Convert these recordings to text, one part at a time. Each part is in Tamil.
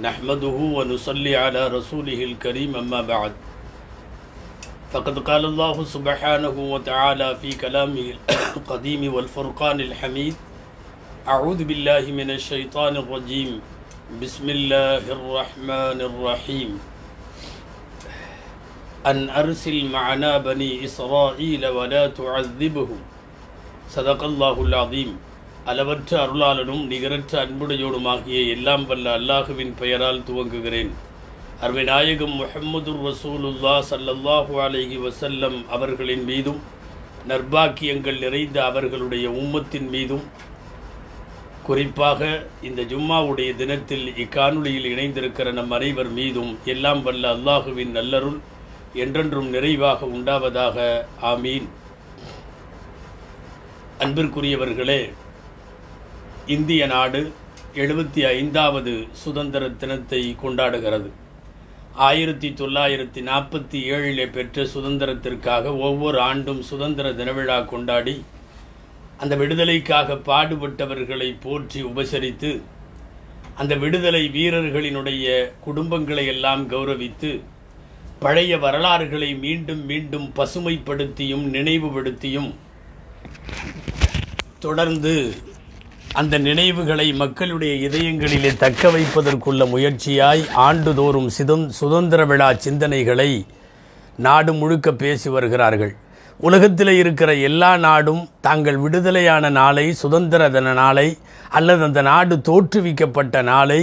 نحمده ونصلي على رسوله الكريم أما بعد فقد قال الله سبحانه وتعالى في كلامه القديم والفرقان الحميد أعوذ بالله من الشيطان الرجيم بسم الله الرحمن الرحيم أن أرسل معنا بني إسرائيل ولا تعذبهم صدق الله العظيم அளவற்ற அருளாளனும் நிகரற்ற அன்புடையோடுமாகிய எல்லாம் வல்ல அல்லாஹுவின் பெயரால் துவங்குகிறேன் நாயகம் முஹம்மதுர் ரசூலுல்லா சல்லல்லாஹு அலஹி வசல்லம் அவர்களின் மீதும் நர்பாக்கியங்கள் நிறைந்த அவர்களுடைய உம்மத்தின் மீதும் குறிப்பாக இந்த ஜும்மாவுடைய தினத்தில் இக்காணொலியில் இணைந்திருக்கிற நம் அனைவர் மீதும் எல்லாம் வல்ல அல்லாஹுவின் நல்லருள் என்றென்றும் நிறைவாக உண்டாவதாக ஆமீன் அன்பிற்குரியவர்களே இந்திய நாடு எழுபத்தி ஐந்தாவது சுதந்திர தினத்தை கொண்டாடுகிறது ஆயிரத்தி தொள்ளாயிரத்தி நாற்பத்தி ஏழிலே பெற்ற சுதந்திரத்திற்காக ஒவ்வொரு ஆண்டும் சுதந்திர தினவிழா கொண்டாடி அந்த விடுதலைக்காக பாடுபட்டவர்களை போற்றி உபசரித்து அந்த விடுதலை வீரர்களினுடைய குடும்பங்களை எல்லாம் கௌரவித்து பழைய வரலாறுகளை மீண்டும் மீண்டும் பசுமைப்படுத்தியும் நினைவுபடுத்தியும் தொடர்ந்து அந்த நினைவுகளை மக்களுடைய இதயங்களிலே தக்க வைப்பதற்குள்ள முயற்சியாய் ஆண்டுதோறும் சிதம் சுதந்திர விழா சிந்தனைகளை நாடு முழுக்க பேசி வருகிறார்கள் உலகத்தில் இருக்கிற எல்லா நாடும் தாங்கள் விடுதலையான நாளை சுதந்திர தின நாளை அல்லது அந்த நாடு தோற்றுவிக்கப்பட்ட நாளை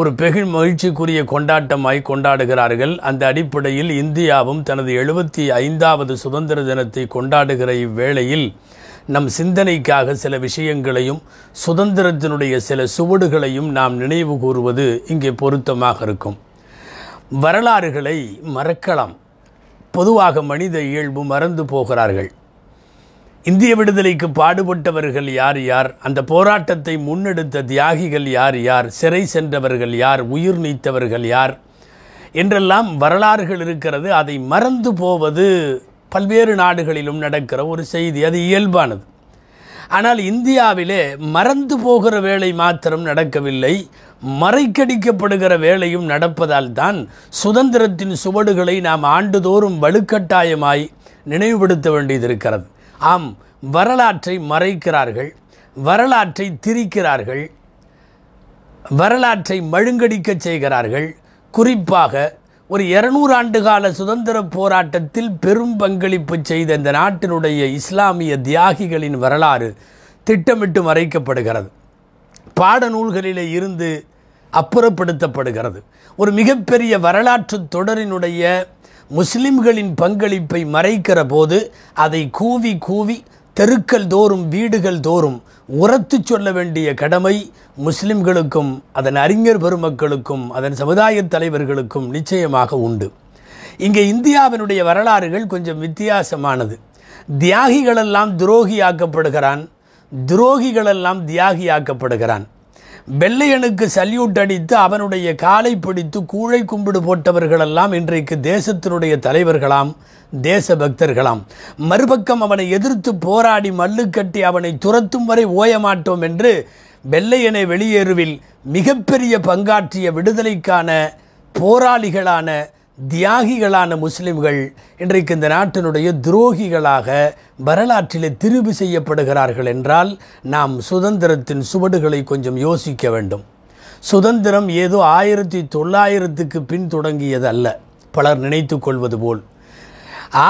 ஒரு பெகு மகிழ்ச்சிக்குரிய கொண்டாட்டமாய் கொண்டாடுகிறார்கள் அந்த அடிப்படையில் இந்தியாவும் தனது எழுபத்தி ஐந்தாவது சுதந்திர தினத்தை கொண்டாடுகிற இவ்வேளையில் நம் சிந்தனைக்காக சில விஷயங்களையும் சுதந்திரத்தினுடைய சில சுவடுகளையும் நாம் நினைவு கூறுவது இங்கே பொருத்தமாக இருக்கும் வரலாறுகளை மறக்கலாம் பொதுவாக மனித இயல்பு மறந்து போகிறார்கள் இந்திய விடுதலைக்கு பாடுபட்டவர்கள் யார் யார் அந்த போராட்டத்தை முன்னெடுத்த தியாகிகள் யார் யார் சிறை சென்றவர்கள் யார் உயிர் நீத்தவர்கள் யார் என்றெல்லாம் வரலாறுகள் இருக்கிறது அதை மறந்து போவது பல்வேறு நாடுகளிலும் நடக்கிற ஒரு செய்தி அது இயல்பானது ஆனால் இந்தியாவிலே மறந்து போகிற வேலை மாத்திரம் நடக்கவில்லை மறைக்கடிக்கப்படுகிற வேலையும் நடப்பதால் தான் சுதந்திரத்தின் சுவடுகளை நாம் ஆண்டுதோறும் வலுக்கட்டாயமாய் நினைவுபடுத்த வேண்டியது இருக்கிறது ஆம் வரலாற்றை மறைக்கிறார்கள் வரலாற்றை திரிக்கிறார்கள் வரலாற்றை மழுங்கடிக்க செய்கிறார்கள் குறிப்பாக ஒரு இருநூறு ஆண்டு கால சுதந்திர போராட்டத்தில் பெரும் பங்களிப்பு செய்த இந்த நாட்டினுடைய இஸ்லாமிய தியாகிகளின் வரலாறு திட்டமிட்டு மறைக்கப்படுகிறது பாடநூல்களிலே இருந்து அப்புறப்படுத்தப்படுகிறது ஒரு மிகப்பெரிய வரலாற்று தொடரினுடைய முஸ்லிம்களின் பங்களிப்பை மறைக்கிற போது அதை கூவி கூவி தெருக்கள் தோறும் வீடுகள் தோறும் உரத்து சொல்ல வேண்டிய கடமை முஸ்லிம்களுக்கும் அதன் அறிஞர் பெருமக்களுக்கும் அதன் சமுதாய தலைவர்களுக்கும் நிச்சயமாக உண்டு இங்கே இந்தியாவினுடைய வரலாறுகள் கொஞ்சம் வித்தியாசமானது தியாகிகளெல்லாம் துரோகியாக்கப்படுகிறான் துரோகிகளெல்லாம் தியாகியாக்கப்படுகிறான் வெள்ளையனுக்கு சல்யூட் அடித்து அவனுடைய காலை பிடித்து கூழை கும்பிடு போட்டவர்களெல்லாம் இன்றைக்கு தேசத்தினுடைய தலைவர்களாம் தேச பக்தர்களாம் மறுபக்கம் அவனை எதிர்த்து போராடி மல்லுக்கட்டி அவனை துரத்தும் வரை ஓயமாட்டோம் என்று வெள்ளையனை வெளியேறுவில் மிகப்பெரிய பங்காற்றிய விடுதலைக்கான போராளிகளான தியாகிகளான முஸ்லிம்கள் இன்றைக்கு இந்த நாட்டினுடைய துரோகிகளாக வரலாற்றிலே திரும்பி செய்யப்படுகிறார்கள் என்றால் நாம் சுதந்திரத்தின் சுவடுகளை கொஞ்சம் யோசிக்க வேண்டும் சுதந்திரம் ஏதோ ஆயிரத்தி தொள்ளாயிரத்துக்கு பின் தொடங்கியது அல்ல பலர் நினைத்து கொள்வது போல்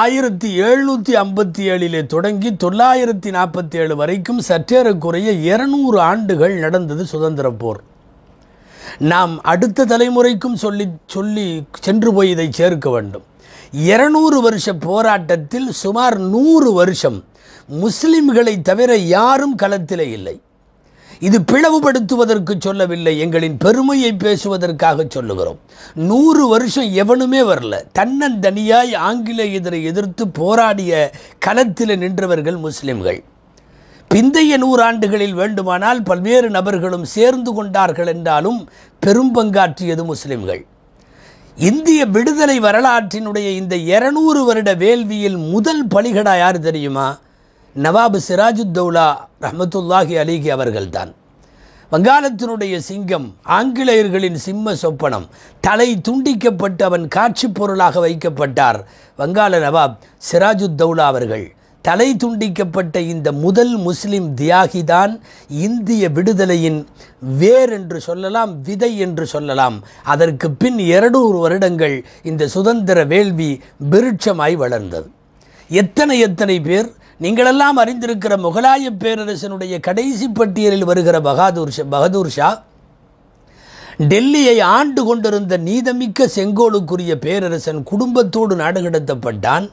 ஆயிரத்தி எழுநூற்றி ஐம்பத்தி ஏழிலே தொடங்கி தொள்ளாயிரத்தி நாற்பத்தி ஏழு வரைக்கும் சற்றேறக்குறைய இருநூறு ஆண்டுகள் நடந்தது சுதந்திர போர் நாம் அடுத்த தலைமுறைக்கும் சொல்லி சொல்லி சென்று போய் இதை சேர்க்க வேண்டும் இருநூறு வருஷ போராட்டத்தில் சுமார் நூறு வருஷம் முஸ்லிம்களை தவிர யாரும் களத்திலே இல்லை இது பிளவுபடுத்துவதற்கு சொல்லவில்லை எங்களின் பெருமையை பேசுவதற்காக சொல்லுகிறோம் நூறு வருஷம் எவனுமே வரல தன்னந்தனியாய் ஆங்கிலேயரை எதிர்த்து போராடிய களத்தில் நின்றவர்கள் முஸ்லிம்கள் பிந்தைய நூறாண்டுகளில் வேண்டுமானால் பல்வேறு நபர்களும் சேர்ந்து கொண்டார்கள் என்றாலும் பெரும்பங்காற்றியது முஸ்லிம்கள் இந்திய விடுதலை வரலாற்றினுடைய இந்த இருநூறு வருட வேள்வியில் முதல் பலிகடா யார் தெரியுமா நவாபு சிராஜுத்தௌலா ரஹமத்துல்லாஹி அலிகி அவர்கள்தான் வங்காளத்தினுடைய சிங்கம் ஆங்கிலேயர்களின் சிம்ம சொப்பனம் தலை துண்டிக்கப்பட்டு அவன் காட்சி பொருளாக வைக்கப்பட்டார் வங்காள நவாப் சிராஜுத்தௌலா அவர்கள் தலை துண்டிக்கப்பட்ட இந்த முதல் முஸ்லிம் தியாகிதான் இந்திய விடுதலையின் வேர் என்று சொல்லலாம் விதை என்று சொல்லலாம் அதற்கு பின் இருநூறு வருடங்கள் இந்த சுதந்திர வேள்வி விருட்சமாய் வளர்ந்தது எத்தனை எத்தனை பேர் நீங்களெல்லாம் அறிந்திருக்கிற முகலாய பேரரசனுடைய கடைசி பட்டியலில் வருகிற பகாதூர் ஷா பகதூர் ஷா டெல்லியை ஆண்டு கொண்டிருந்த நீதமிக்க செங்கோலுக்குரிய பேரரசன் குடும்பத்தோடு நாடு கடத்தப்பட்டான்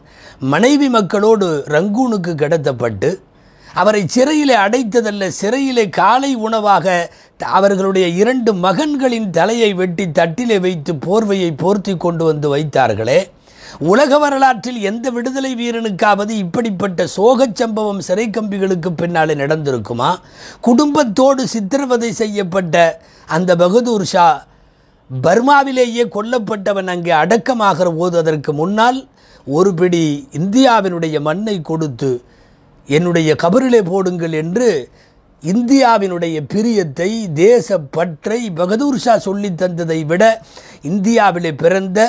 மனைவி மக்களோடு ரங்கூனுக்கு கடத்தப்பட்டு அவரை சிறையிலே அடைத்ததல்ல சிறையிலே காலை உணவாக அவர்களுடைய இரண்டு மகன்களின் தலையை வெட்டி தட்டிலே வைத்து போர்வையை போர்த்தி கொண்டு வந்து வைத்தார்களே உலக வரலாற்றில் எந்த விடுதலை வீரனுக்காவது இப்படிப்பட்ட சோகச் சம்பவம் சிறை கம்பிகளுக்கு பின்னாலே நடந்திருக்குமா குடும்பத்தோடு சித்திரவதை செய்யப்பட்ட அந்த பகதூர் ஷா பர்மாவிலேயே கொல்லப்பட்டவன் அங்கே அடக்கமாகிற போது அதற்கு முன்னால் ஒரு பிடி இந்தியாவினுடைய மண்ணை கொடுத்து என்னுடைய கபரிலே போடுங்கள் என்று இந்தியாவினுடைய பிரியத்தை தேசப்பற்றை பகதூர் ஷா சொல்லி தந்ததை விட இந்தியாவிலே பிறந்த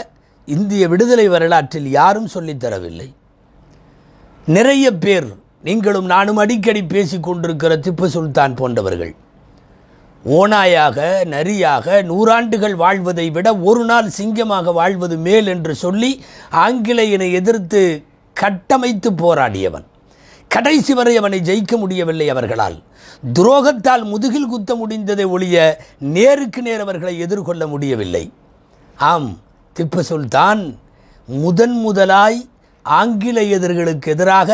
இந்திய விடுதலை வரலாற்றில் யாரும் சொல்லித்தரவில்லை நிறைய பேர் நீங்களும் நானும் அடிக்கடி பேசிக்கொண்டிருக்கிற திப்பு சுல்தான் போன்றவர்கள் ஓனாயாக நரியாக நூறாண்டுகள் வாழ்வதை விட ஒரு நாள் சிங்கமாக வாழ்வது மேல் என்று சொல்லி ஆங்கிலேயனை எதிர்த்து கட்டமைத்து போராடியவன் கடைசி வரை அவனை ஜெயிக்க முடியவில்லை அவர்களால் துரோகத்தால் முதுகில் குத்த முடிந்ததை ஒழிய நேருக்கு நேர் அவர்களை எதிர்கொள்ள முடியவில்லை ஆம் திப்பு சுல்தான் முதன் முதலாய் ஆங்கில எதிர்களுக்கு எதிராக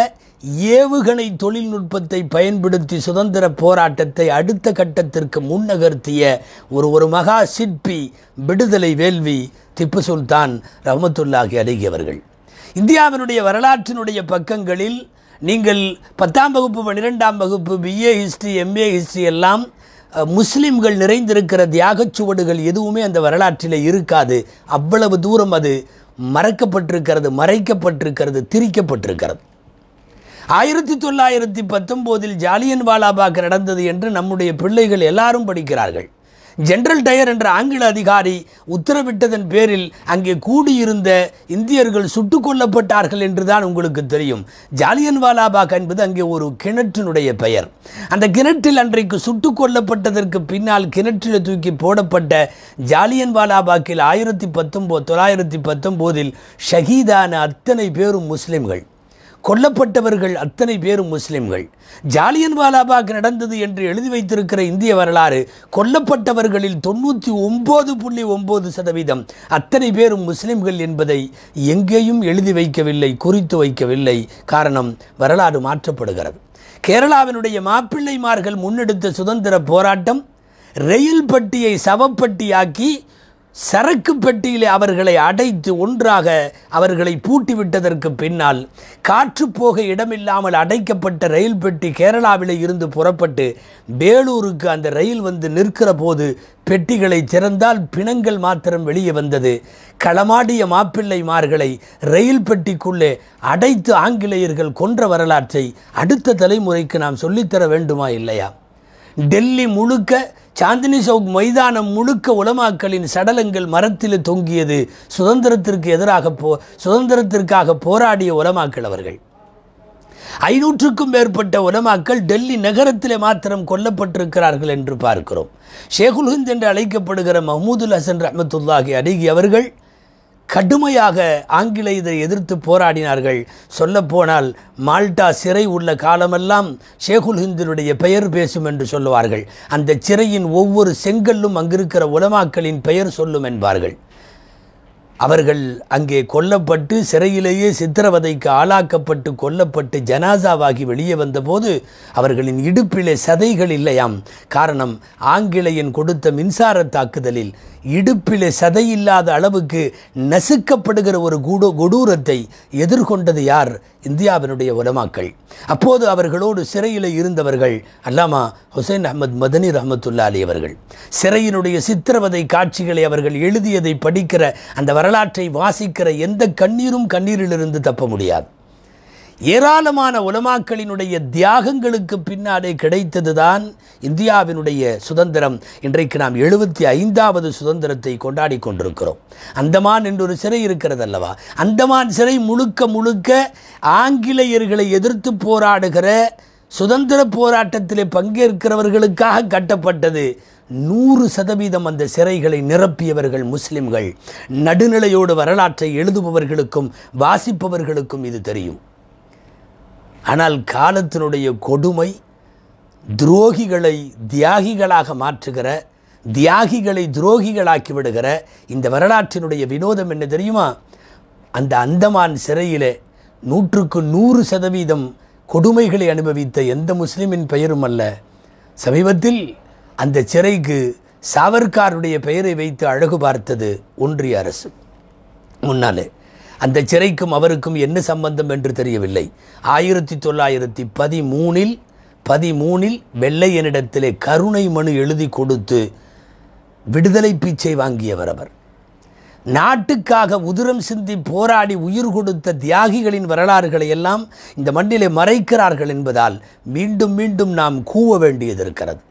ஏவுகணை தொழில்நுட்பத்தை பயன்படுத்தி சுதந்திர போராட்டத்தை அடுத்த கட்டத்திற்கு முன்னகர்த்திய ஒரு ஒரு மகா சிற்பி விடுதலை வேள்வி திப்பு சுல்தான் ரஹமத்துல்லாஹி அலிகி அவர்கள் இந்தியாவினுடைய வரலாற்றினுடைய பக்கங்களில் நீங்கள் பத்தாம் வகுப்பு பன்னிரெண்டாம் வகுப்பு பிஏ ஹிஸ்ட்ரி எம்ஏ ஹிஸ்ட்ரி எல்லாம் முஸ்லீம்கள் நிறைந்திருக்கிற தியாகச்சுவடுகள் எதுவுமே அந்த வரலாற்றில் இருக்காது அவ்வளவு தூரம் அது மறக்கப்பட்டிருக்கிறது மறைக்கப்பட்டிருக்கிறது திரிக்கப்பட்டிருக்கிறது ஆயிரத்தி தொள்ளாயிரத்தி பத்தொம்போதில் ஜாலியன் வாலாபாக் நடந்தது என்று நம்முடைய பிள்ளைகள் எல்லாரும் படிக்கிறார்கள் ஜெனரல் டயர் என்ற ஆங்கில அதிகாரி உத்தரவிட்டதன் பேரில் அங்கே கூடியிருந்த இந்தியர்கள் சுட்டு கொல்லப்பட்டார்கள் என்றுதான் உங்களுக்கு தெரியும் ஜாலியன் வாலாபாக் என்பது அங்கே ஒரு கிணற்றினுடைய பெயர் அந்த கிணற்றில் அன்றைக்கு சுட்டு கொல்லப்பட்டதற்கு பின்னால் கிணற்றில் தூக்கி போடப்பட்ட ஜாலியன் வாலாபாக்கில் ஆயிரத்தி பத்தொம்போது தொள்ளாயிரத்தி பத்தொம்போதில் ஷஹீதான அத்தனை பேரும் முஸ்லிம்கள் கொல்லப்பட்டவர்கள் அத்தனை பேரும் முஸ்லிம்கள் ஜாலியன் வாலாபாக் நடந்தது என்று எழுதி வைத்திருக்கிற இந்திய வரலாறு கொல்லப்பட்டவர்களில் தொண்ணூற்றி ஒம்பது புள்ளி ஒம்பது சதவீதம் அத்தனை பேரும் முஸ்லிம்கள் என்பதை எங்கேயும் எழுதி வைக்கவில்லை குறித்து வைக்கவில்லை காரணம் வரலாறு மாற்றப்படுகிறது கேரளாவினுடைய மாப்பிள்ளைமார்கள் முன்னெடுத்த சுதந்திர போராட்டம் ரயில் பட்டியை சவப்பட்டியாக்கி சரக்கு பெட்டியிலே அவர்களை அடைத்து ஒன்றாக அவர்களை பூட்டிவிட்டதற்கு பின்னால் காற்று போக இடமில்லாமல் அடைக்கப்பட்ட ரயில் பெட்டி கேரளாவில் இருந்து புறப்பட்டு வேலூருக்கு அந்த ரயில் வந்து நிற்கிற போது பெட்டிகளை திறந்தால் பிணங்கள் மாத்திரம் வெளியே வந்தது களமாடிய மாப்பிள்ளைமார்களை ரயில் பெட்டிக்குள்ளே அடைத்து ஆங்கிலேயர்கள் கொன்ற வரலாற்றை அடுத்த தலைமுறைக்கு நாம் சொல்லித்தர வேண்டுமா இல்லையா டெல்லி முழுக்க சாந்தினி சவுக் மைதானம் முழுக்க உலமாக்களின் சடலங்கள் மரத்தில் தொங்கியது சுதந்திரத்திற்கு எதிராக போ சுதந்திரத்திற்காக போராடிய உலமாக்கள் அவர்கள் ஐநூற்றுக்கும் மேற்பட்ட உலமாக்கள் டெல்லி நகரத்திலே மாத்திரம் கொல்லப்பட்டிருக்கிறார்கள் என்று பார்க்கிறோம் ஷேகுல் ஹிந்த் என்று அழைக்கப்படுகிற மஹமூதுல் ஹசன் ரஹமத்துல்லாஹி அடிகி அவர்கள் கடுமையாக ஆங்கிலேயரை எதிர்த்து போராடினார்கள் சொல்லப்போனால் மால்டா சிறை உள்ள காலமெல்லாம் ஷேகுல் ஹிந்தினுடைய பெயர் பேசும் என்று சொல்லுவார்கள் அந்த சிறையின் ஒவ்வொரு செங்கல்லும் அங்கிருக்கிற உலமாக்களின் பெயர் சொல்லும் என்பார்கள் அவர்கள் அங்கே கொல்லப்பட்டு சிறையிலேயே சித்திரவதைக்கு ஆளாக்கப்பட்டு கொல்லப்பட்டு ஜனாசாவாகி வெளியே வந்தபோது அவர்களின் இடுப்பிலே சதைகள் இல்லையாம் காரணம் ஆங்கிலேயன் கொடுத்த மின்சார தாக்குதலில் இடுப்பிலே சதையில்லாத அளவுக்கு நசுக்கப்படுகிற ஒரு குடு கொடூரத்தை எதிர்கொண்டது யார் இந்தியாவினுடைய உலமாக்கள் அப்போது அவர்களோடு சிறையில் இருந்தவர்கள் அல்லாமா ஹுசைன் அஹமத் மதனி ரஹமத்துல்லா அலி அவர்கள் சிறையினுடைய சித்திரவதை காட்சிகளை அவர்கள் எழுதியதை படிக்கிற அந்த வரலாற்றை வாசிக்கிற எந்த கண்ணீரும் கண்ணீரிலிருந்து தப்ப முடியாது ஏராளமான உலமாக்களினுடைய தியாகங்களுக்கு பின்னாலே கிடைத்தது தான் இந்தியாவினுடைய சுதந்திரம் இன்றைக்கு நாம் எழுபத்தி ஐந்தாவது சுதந்திரத்தை கொண்டாடி கொண்டிருக்கிறோம் அந்தமான் என்று ஒரு சிறை இருக்கிறது அல்லவா அந்தமான் சிறை முழுக்க முழுக்க ஆங்கிலேயர்களை எதிர்த்து போராடுகிற சுதந்திர போராட்டத்தில் பங்கேற்கிறவர்களுக்காக கட்டப்பட்டது நூறு சதவீதம் அந்த சிறைகளை நிரப்பியவர்கள் முஸ்லிம்கள் நடுநிலையோடு வரலாற்றை எழுதுபவர்களுக்கும் வாசிப்பவர்களுக்கும் இது தெரியும் ஆனால் காலத்தினுடைய கொடுமை துரோகிகளை தியாகிகளாக மாற்றுகிற தியாகிகளை துரோகிகளாக்கி விடுகிற இந்த வரலாற்றினுடைய வினோதம் என்ன தெரியுமா அந்த அந்தமான் சிறையில் நூற்றுக்கு நூறு சதவீதம் கொடுமைகளை அனுபவித்த எந்த முஸ்லீமின் பெயரும் அல்ல சமீபத்தில் அந்த சிறைக்கு சாவர்காருடைய பெயரை வைத்து அழகு பார்த்தது ஒன்றிய அரசு முன்னாலே அந்த சிறைக்கும் அவருக்கும் என்ன சம்பந்தம் என்று தெரியவில்லை ஆயிரத்தி தொள்ளாயிரத்தி பதிமூணில் பதிமூணில் வெள்ளையனிடத்திலே கருணை மனு எழுதி கொடுத்து விடுதலை பீச்சை வாங்கியவர் அவர் நாட்டுக்காக உதிரம் சிந்தி போராடி உயிர் கொடுத்த தியாகிகளின் வரலாறுகளை எல்லாம் இந்த மண்ணிலே மறைக்கிறார்கள் என்பதால் மீண்டும் மீண்டும் நாம் கூவ வேண்டியது இருக்கிறது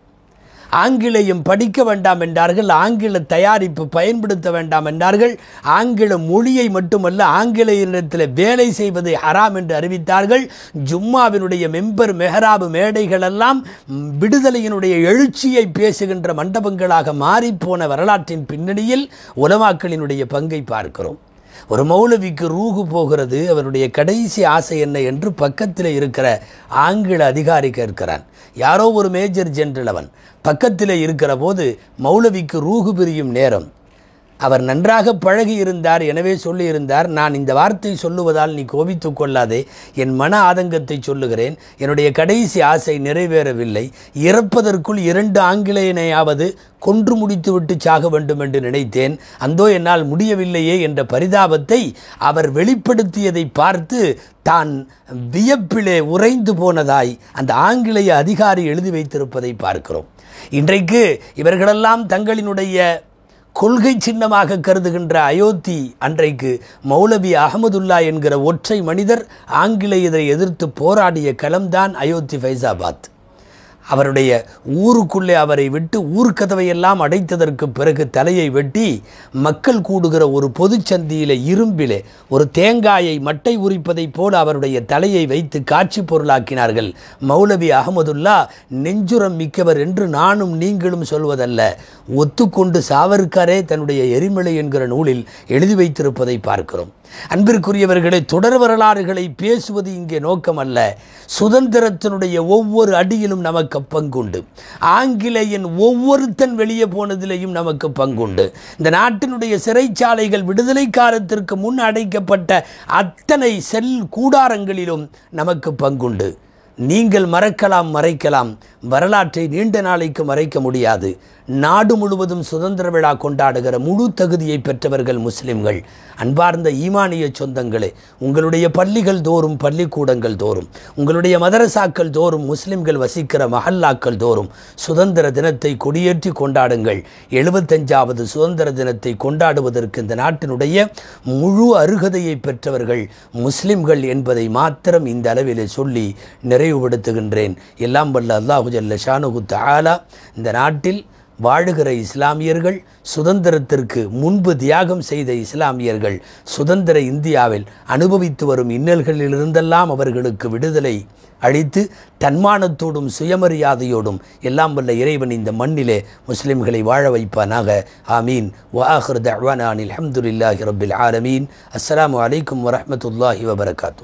ஆங்கிலேயம் படிக்க வேண்டாம் என்றார்கள் ஆங்கில தயாரிப்பு பயன்படுத்த வேண்டாம் என்றார்கள் ஆங்கில மொழியை மட்டுமல்ல ஆங்கிலேயத்தில் வேலை செய்வதை ஹராம் என்று அறிவித்தார்கள் ஜும்மாவினுடைய மெம்பர் மெஹராபு மேடைகளெல்லாம் விடுதலையினுடைய எழுச்சியை பேசுகின்ற மண்டபங்களாக மாறிப்போன வரலாற்றின் பின்னணியில் உலமாக்களினுடைய பங்கை பார்க்கிறோம் ஒரு மௌலவிக்கு ரூகு போகிறது அவருடைய கடைசி ஆசை என்ன என்று பக்கத்தில் இருக்கிற ஆங்கில அதிகாரி கேட்கிறான் யாரோ ஒரு மேஜர் ஜென்ரல் அவன் பக்கத்தில் இருக்கிற போது மௌலவிக்கு ரூகு பிரியும் நேரம் அவர் நன்றாக பழகி இருந்தார் எனவே சொல்லியிருந்தார் நான் இந்த வார்த்தை சொல்லுவதால் நீ கோபித்து கொள்ளாதே என் மன ஆதங்கத்தை சொல்லுகிறேன் என்னுடைய கடைசி ஆசை நிறைவேறவில்லை இறப்பதற்குள் இரண்டு ஆங்கிலேயனையாவது கொன்று முடித்துவிட்டு சாக வேண்டும் என்று நினைத்தேன் அந்தோ என்னால் முடியவில்லையே என்ற பரிதாபத்தை அவர் வெளிப்படுத்தியதை பார்த்து தான் வியப்பிலே உறைந்து போனதாய் அந்த ஆங்கிலேய அதிகாரி எழுதி வைத்திருப்பதை பார்க்கிறோம் இன்றைக்கு இவர்களெல்லாம் தங்களினுடைய கொள்கை சின்னமாக கருதுகின்ற அயோத்தி அன்றைக்கு மௌலவி அகமதுல்லா என்கிற ஒற்றை மனிதர் ஆங்கிலேயரை எதிர்த்து போராடிய களம்தான் அயோத்தி ஃபைசாபாத் அவருடைய ஊருக்குள்ளே அவரை விட்டு ஊர்க்கதவையெல்லாம் அடைத்ததற்கு பிறகு தலையை வெட்டி மக்கள் கூடுகிற ஒரு பொதுச்சந்தியில் இரும்பிலே ஒரு தேங்காயை மட்டை உரிப்பதைப் போல அவருடைய தலையை வைத்து காட்சி பொருளாக்கினார்கள் மௌலவி அகமதுல்லா நெஞ்சுரம் மிக்கவர் என்று நானும் நீங்களும் சொல்வதல்ல ஒத்துக்கொண்டு சாவருக்காரே தன்னுடைய எரிமலை என்கிற நூலில் எழுதி வைத்திருப்பதை பார்க்கிறோம் அன்பிற்குரியவர்களை தொடர் வரலாறுகளை பேசுவது இங்கே நோக்கமல்ல சுதந்திரத்தினுடைய ஒவ்வொரு அடியிலும் நமக்கு நமக்கு பங்குண்டு ஆங்கிலேயன் ஒவ்வொருத்தன் வெளியே போனதிலையும் நமக்கு பங்குண்டு இந்த நாட்டினுடைய சிறைச்சாலைகள் விடுதலை காலத்திற்கு முன் அடைக்கப்பட்ட அத்தனை செல் கூடாரங்களிலும் நமக்கு பங்குண்டு நீங்கள் மறக்கலாம் மறைக்கலாம் வரலாற்றை நீண்ட நாளைக்கு மறைக்க முடியாது நாடு முழுவதும் சுதந்திர விழா கொண்டாடுகிற முழு தகுதியை பெற்றவர்கள் முஸ்லிம்கள் அன்பார்ந்த ஈமானிய சொந்தங்களே உங்களுடைய பள்ளிகள் தோறும் பள்ளிக்கூடங்கள் தோறும் உங்களுடைய மதரசாக்கள் தோறும் முஸ்லிம்கள் வசிக்கிற மஹல்லாக்கள் தோறும் சுதந்திர தினத்தை கொடியேற்றி கொண்டாடுங்கள் எழுபத்தஞ்சாவது சுதந்திர தினத்தை கொண்டாடுவதற்கு இந்த நாட்டினுடைய முழு அருகதையை பெற்றவர்கள் முஸ்லிம்கள் என்பதை மாத்திரம் இந்த அளவிலே சொல்லி நிறைவுபடுத்துகின்றேன் எல்லாம் வல்ல அல்லாஹு ஜல்லஷானுகு தாலா இந்த நாட்டில் வாழுகிற இஸ்லாமியர்கள் சுதந்திரத்திற்கு முன்பு தியாகம் செய்த இஸ்லாமியர்கள் சுதந்திர இந்தியாவில் அனுபவித்து வரும் இன்னல்களிலிருந்தெல்லாம் அவர்களுக்கு விடுதலை அளித்து தன்மானத்தோடும் சுயமரியாதையோடும் எல்லாம் வல்ல இறைவன் இந்த மண்ணிலே முஸ்லிம்களை வாழ வைப்பானாக ஆமீன் வாஹர் தஹ்வானில் அஹமதுல்லாஹி ரபில் ஆலமீன் அஸ்லாம் வலைக்கம் வரமத்துல்லாஹி வபரகாத்து